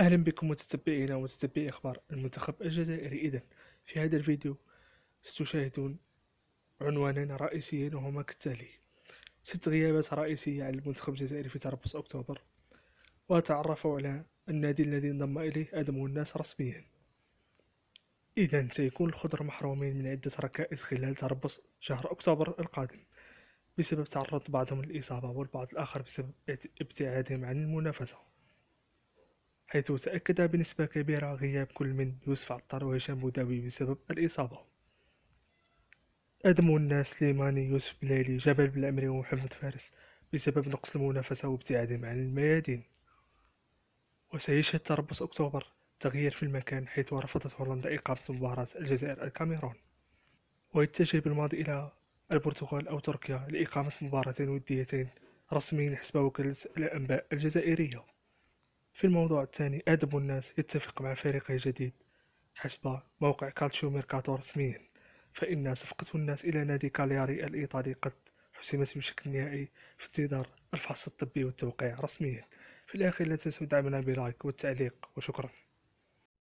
أهلا بكم متتبعينا ومتتبعي أخبار المنتخب الجزائري إذا في هذا الفيديو ستشاهدون عنوانين رئيسيين وهما كالتالي ست غيابات رئيسية على المنتخب الجزائري في تربص أكتوبر وتعرفوا على النادي الذي انضم إليه ادم الناس رسميا إذا سيكون الخضر محرومين من عدة ركائز خلال تربص شهر أكتوبر القادم بسبب تعرض بعضهم للإصابة والبعض الآخر بسبب ابتعادهم عن المنافسة حيث تأكد بنسبة كبيرة غياب كل من يوسف عطار وهشام بوداوي بسبب الإصابة أدموا الناس سليماني يوسف بلالي جبل بالأمري ومحمد فارس بسبب نقص المنافسة وابتعادهم عن الميادين وسيشهد تربص أكتوبر تغيير في المكان حيث رفضت هولندا إقامة مباراة الجزائر الكاميرون ويتجه بالماضي إلى البرتغال أو تركيا لإقامة مباراتين وديتين رسميين حسب وكالة الأنباء الجزائرية في الموضوع الثاني أدب الناس يتفق مع فريقه الجديد حسب موقع كالتشيو ميركاتو رسميا فإن صفقة الناس إلى نادي كالياري الإيطالي قد حسمت بشكل نهائي في انتظار الفحص الطبي والتوقيع رسميا في الأخير لا تنسوا دعمنا بلايك والتعليق وشكرا